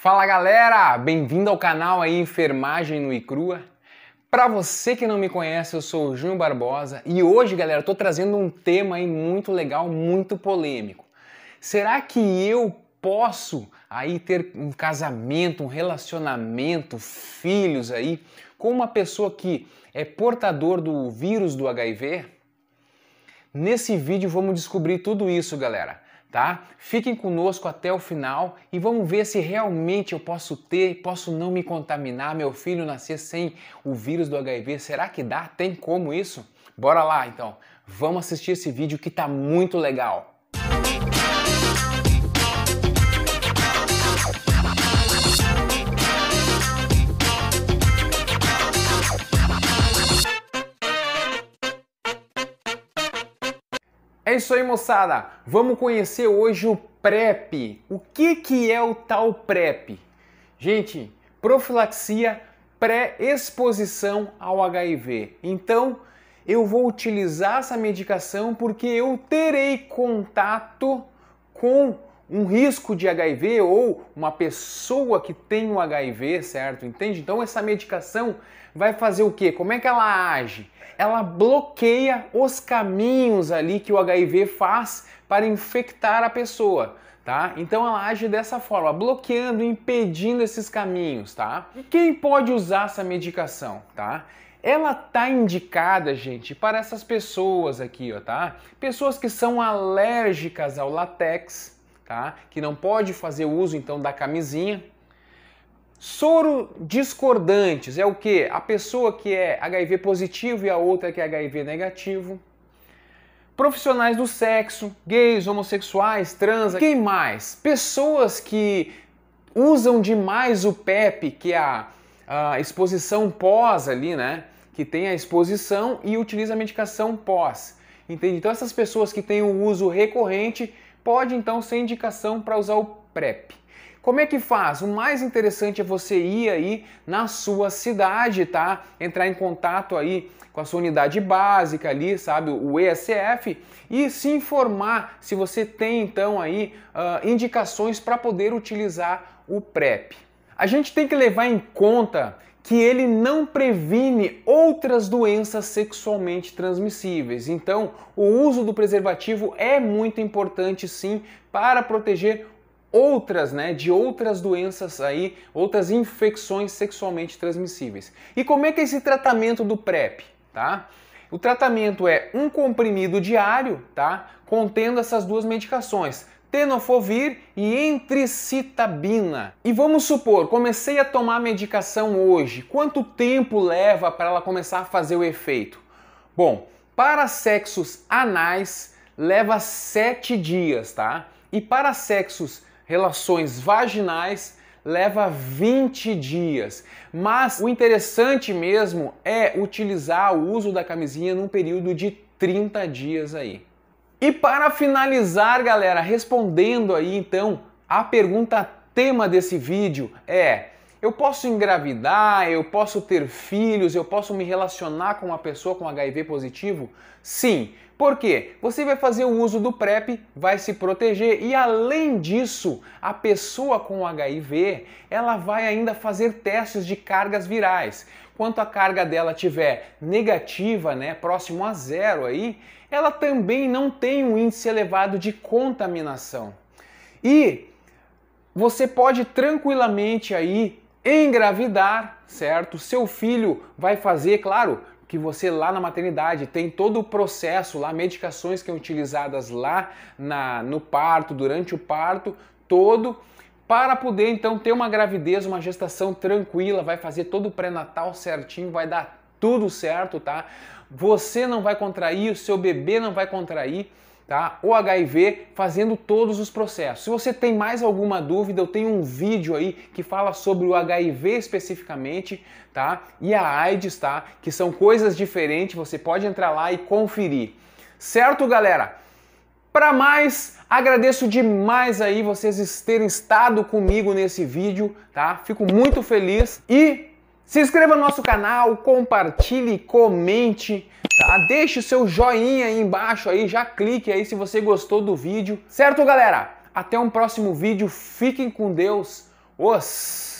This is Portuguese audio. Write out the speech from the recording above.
Fala galera, bem-vindo ao canal aí Enfermagem no Crua. Para você que não me conhece, eu sou o Júnior Barbosa e hoje, galera, tô trazendo um tema aí muito legal, muito polêmico. Será que eu posso aí ter um casamento, um relacionamento, filhos aí com uma pessoa que é portador do vírus do HIV? Nesse vídeo vamos descobrir tudo isso, galera tá? Fiquem conosco até o final e vamos ver se realmente eu posso ter, posso não me contaminar, meu filho nascer sem o vírus do HIV. Será que dá? Tem como isso? Bora lá então. Vamos assistir esse vídeo que tá muito legal. isso aí, moçada. Vamos conhecer hoje o PrEP. O que, que é o tal PrEP? Gente, profilaxia pré-exposição ao HIV. Então, eu vou utilizar essa medicação porque eu terei contato com um risco de HIV ou uma pessoa que tem o HIV, certo? Entende? Então essa medicação vai fazer o quê? Como é que ela age? Ela bloqueia os caminhos ali que o HIV faz para infectar a pessoa. Tá? Então ela age dessa forma, bloqueando, impedindo esses caminhos, tá? E quem pode usar essa medicação, tá? Ela tá indicada, gente, para essas pessoas aqui, ó, tá? Pessoas que são alérgicas ao latex, tá? Que não pode fazer uso então da camisinha. Soro discordantes é o que? A pessoa que é HIV positivo e a outra que é HIV negativo. Profissionais do sexo, gays, homossexuais, trans, quem mais? Pessoas que usam demais o PEP, que é a, a exposição pós ali, né? Que tem a exposição e utiliza a medicação pós. Entende? Então essas pessoas que têm o uso recorrente pode então ser indicação para usar o PrEP. Como é que faz? O mais interessante é você ir aí na sua cidade, tá? Entrar em contato aí com a sua unidade básica ali, sabe, o ESF, e se informar se você tem então aí uh, indicações para poder utilizar o PrEP. A gente tem que levar em conta que ele não previne outras doenças sexualmente transmissíveis. Então, o uso do preservativo é muito importante sim para proteger outras, né, de outras doenças aí, outras infecções sexualmente transmissíveis. E como é que é esse tratamento do PrEP, tá? O tratamento é um comprimido diário, tá? Contendo essas duas medicações, tenofovir e entricitabina. E vamos supor, comecei a tomar a medicação hoje. Quanto tempo leva para ela começar a fazer o efeito? Bom, para sexos anais leva 7 dias, tá? E para sexos relações vaginais leva 20 dias. Mas o interessante mesmo é utilizar o uso da camisinha num período de 30 dias aí. E para finalizar, galera, respondendo aí então a pergunta tema desse vídeo é eu posso engravidar, eu posso ter filhos, eu posso me relacionar com uma pessoa com HIV positivo? Sim. Por quê? Você vai fazer o uso do PrEP, vai se proteger e além disso, a pessoa com HIV, ela vai ainda fazer testes de cargas virais. Quanto a carga dela tiver negativa, né, próximo a zero aí, ela também não tem um índice elevado de contaminação. E você pode tranquilamente aí engravidar, certo? Seu filho vai fazer, claro, que você lá na maternidade tem todo o processo lá, medicações que são utilizadas lá na, no parto, durante o parto, todo para poder então ter uma gravidez, uma gestação tranquila, vai fazer todo o pré-natal certinho, vai dar tudo certo, tá? Você não vai contrair, o seu bebê não vai contrair tá? O HIV fazendo todos os processos. Se você tem mais alguma dúvida, eu tenho um vídeo aí que fala sobre o HIV especificamente, tá? E a AIDS, tá? Que são coisas diferentes, você pode entrar lá e conferir. Certo, galera? Para mais, agradeço demais aí vocês terem estado comigo nesse vídeo, tá? Fico muito feliz e se inscreva no nosso canal, compartilhe, comente, tá? Deixe o seu joinha aí embaixo aí, já clique aí se você gostou do vídeo. Certo, galera? Até um próximo vídeo. Fiquem com Deus. Os